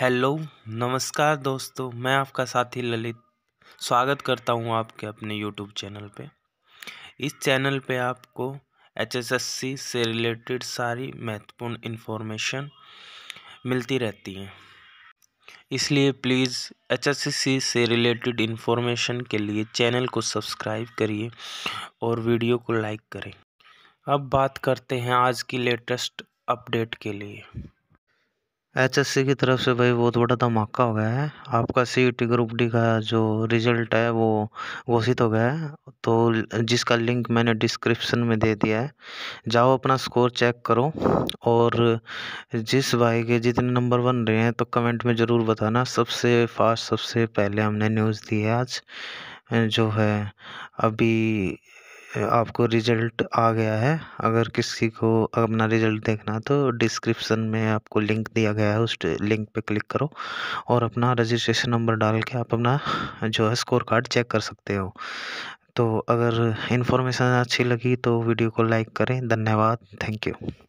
hello नमस्कार दोस्तों मैं आपका साथी ललित स्वागत करता हूं आपके अपने यूट्यूब चैनल पे इस चैनल पे आपको एचएसएससी से रिलेटेड सारी महत्वपूर्ण इन्फॉर्मेशन मिलती रहती है इसलिए प्लीज़ एचएसएससी से रिलेटेड इन्फॉर्मेशन के लिए चैनल को सब्सक्राइब करिए और वीडियो को लाइक करें अब बात करते हैं आज की लेटेस्ट अपडेट के लिए एचएससी की तरफ से भाई बहुत बड़ा धमाका हो गया है आपका सीईटी ग्रुप डी का जो रिज़ल्ट है वो घोषित हो गया है तो जिसका लिंक मैंने डिस्क्रिप्शन में दे दिया है जाओ अपना स्कोर चेक करो और जिस भाई के जितने नंबर वन रहे हैं तो कमेंट में ज़रूर बताना सबसे फास्ट सबसे पहले हमने न्यूज़ दी है आज जो है अभी आपको रिजल्ट आ गया है अगर किसी को अपना रिजल्ट देखना तो डिस्क्रिप्शन में आपको लिंक दिया गया है उस लिंक पे क्लिक करो और अपना रजिस्ट्रेशन नंबर डाल के आप अपना जो है स्कोर कार्ड चेक कर सकते हो तो अगर इन्फॉर्मेशन अच्छी लगी तो वीडियो को लाइक करें धन्यवाद थैंक यू